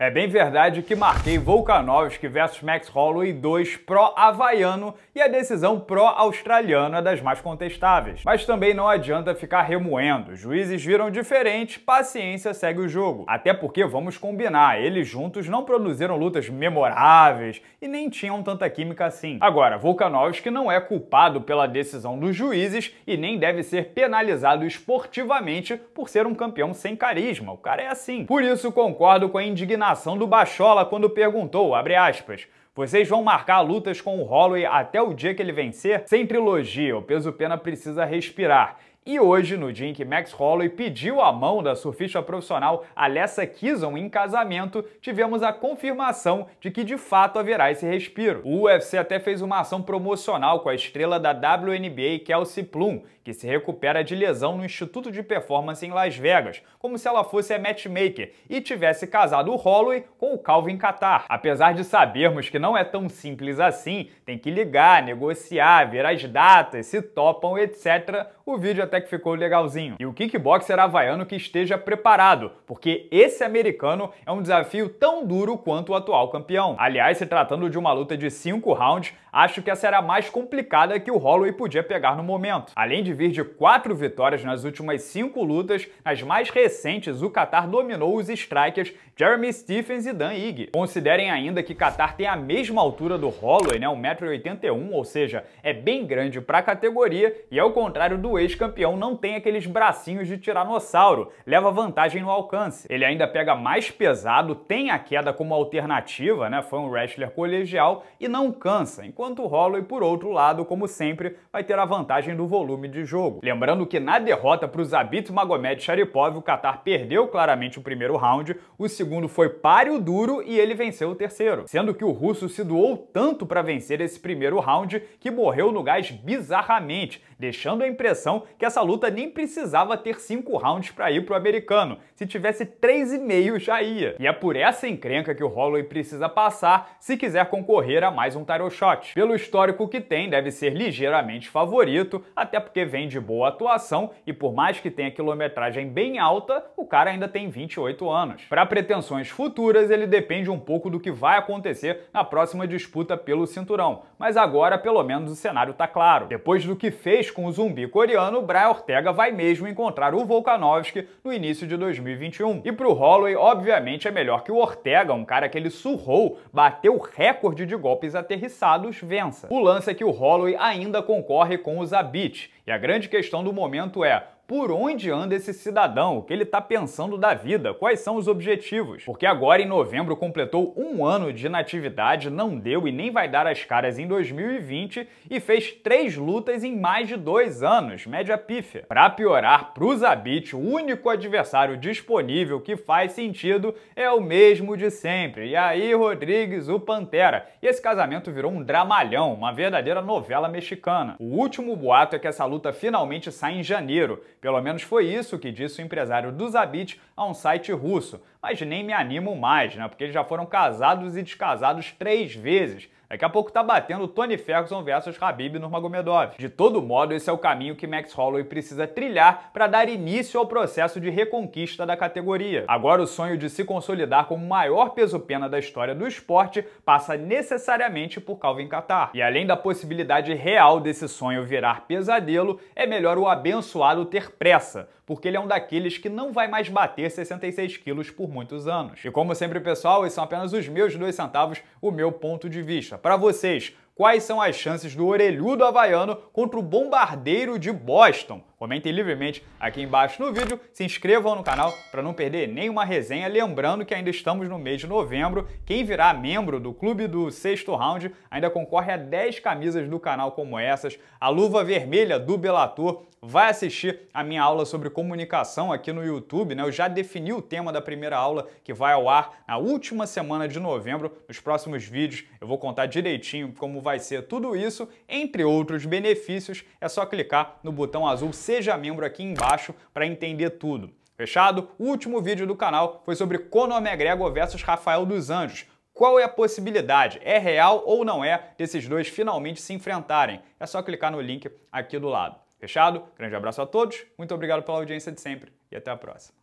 É bem verdade que marquei Volkanovski versus Max Holloway 2 pró-havaiano e a decisão pró-australiana é das mais contestáveis. Mas também não adianta ficar remoendo, juízes viram diferente, paciência segue o jogo. Até porque, vamos combinar, eles juntos não produziram lutas memoráveis e nem tinham tanta química assim. Agora, Volkanovski não é culpado pela decisão dos juízes e nem deve ser penalizado esportivamente por ser um campeão sem carisma, o cara é assim. Por isso concordo com a indignação na ação do Bachola quando perguntou, aspas, vocês vão marcar lutas com o Holloway até o dia que ele vencer? Sem trilogia, o peso pena precisa respirar. E hoje, no dia em que Max Holloway pediu a mão da surfista profissional Alessa Kizan em casamento, tivemos a confirmação de que de fato haverá esse respiro. O UFC até fez uma ação promocional com a estrela da WNBA Kelsey Plum, que se recupera de lesão no Instituto de Performance em Las Vegas, como se ela fosse a matchmaker e tivesse casado o Holloway com o Calvin Qatar. Apesar de sabermos que não é tão simples assim, tem que ligar, negociar, ver as datas, se topam, etc. O vídeo até até que ficou legalzinho. E o kickboxer havaiano que esteja preparado, porque esse americano é um desafio tão duro quanto o atual campeão. Aliás, se tratando de uma luta de 5 rounds, acho que essa era a mais complicada que o Holloway podia pegar no momento. Além de vir de 4 vitórias nas últimas 5 lutas, nas mais recentes o Qatar dominou os strikers Jeremy Stephens e Dan Higg. Considerem ainda que Qatar tem a mesma altura do Holloway, né, 1,81m, ou seja, é bem grande para a categoria e é o contrário do ex-campeão escorpião não tem aqueles bracinhos de tiranossauro, leva vantagem no alcance. Ele ainda pega mais pesado, tem a queda como alternativa, né? Foi um wrestler colegial e não cansa, enquanto o Holloway, por outro lado, como sempre, vai ter a vantagem do volume de jogo. Lembrando que na derrota para o Zabit Magomed Sharipov, o Qatar perdeu claramente o primeiro round, o segundo foi páreo duro e ele venceu o terceiro. Sendo que o russo se doou tanto para vencer esse primeiro round que morreu no gás bizarramente, deixando a impressão que essa luta nem precisava ter 5 rounds para ir pro americano. Se tivesse 3,5 já ia. E é por essa encrenca que o Holloway precisa passar se quiser concorrer a mais um title shot. Pelo histórico que tem, deve ser ligeiramente favorito, até porque vem de boa atuação e por mais que tenha quilometragem bem alta, o cara ainda tem 28 anos. Para pretensões futuras, ele depende um pouco do que vai acontecer na próxima disputa pelo cinturão, mas agora pelo menos o cenário tá claro. Depois do que fez com o zumbi coreano, o Soraya Ortega vai mesmo encontrar o Volkanovski no início de 2021. E pro Holloway, obviamente, é melhor que o Ortega, um cara que ele surrou, bateu recorde de golpes aterrissados, vença. O lance é que o Holloway ainda concorre com o Zabit, e a grande questão do momento é por onde anda esse cidadão, o que ele está pensando da vida, quais são os objetivos. Porque agora, em novembro, completou um ano de inatividade, não deu e nem vai dar as caras em 2020 e fez três lutas em mais de dois anos, média pífia. Para piorar, pro Zabit, o único adversário disponível que faz sentido é o mesmo de sempre. E aí, Rodrigues, o Pantera. E esse casamento virou um dramalhão, uma verdadeira novela mexicana. O último boato é que essa luta finalmente sai em janeiro, pelo menos foi isso que disse o empresário do Zabit a um site russo. Mas nem me animo mais, né? Porque eles já foram casados e descasados três vezes. Daqui a pouco tá batendo Tony Ferguson versus Khabib Nurmagomedov. De todo modo, esse é o caminho que Max Holloway precisa trilhar para dar início ao processo de reconquista da categoria. Agora o sonho de se consolidar como o maior peso-pena da história do esporte passa necessariamente por Calvin Kattar. E além da possibilidade real desse sonho virar pesadelo, é melhor o abençoado ter pressa, porque ele é um daqueles que não vai mais bater 66 quilos por muitos anos. E como sempre, pessoal, esses são apenas os meus dois centavos, o meu ponto de vista. Para vocês, Quais são as chances do orelhudo havaiano contra o bombardeiro de Boston? Comentem livremente aqui embaixo no vídeo, se inscrevam no canal para não perder nenhuma resenha. Lembrando que ainda estamos no mês de novembro. Quem virá membro do clube do sexto round ainda concorre a 10 camisas do canal como essas. A luva vermelha do Belator vai assistir a minha aula sobre comunicação aqui no YouTube. Né? Eu já defini o tema da primeira aula que vai ao ar na última semana de novembro. Nos próximos vídeos eu vou contar direitinho como vai vai ser tudo isso, entre outros benefícios, é só clicar no botão azul Seja Membro aqui embaixo para entender tudo. Fechado? O último vídeo do canal foi sobre Conor McGregor versus Rafael dos Anjos. Qual é a possibilidade? É real ou não é desses dois finalmente se enfrentarem? É só clicar no link aqui do lado. Fechado? Grande abraço a todos, muito obrigado pela audiência de sempre e até a próxima.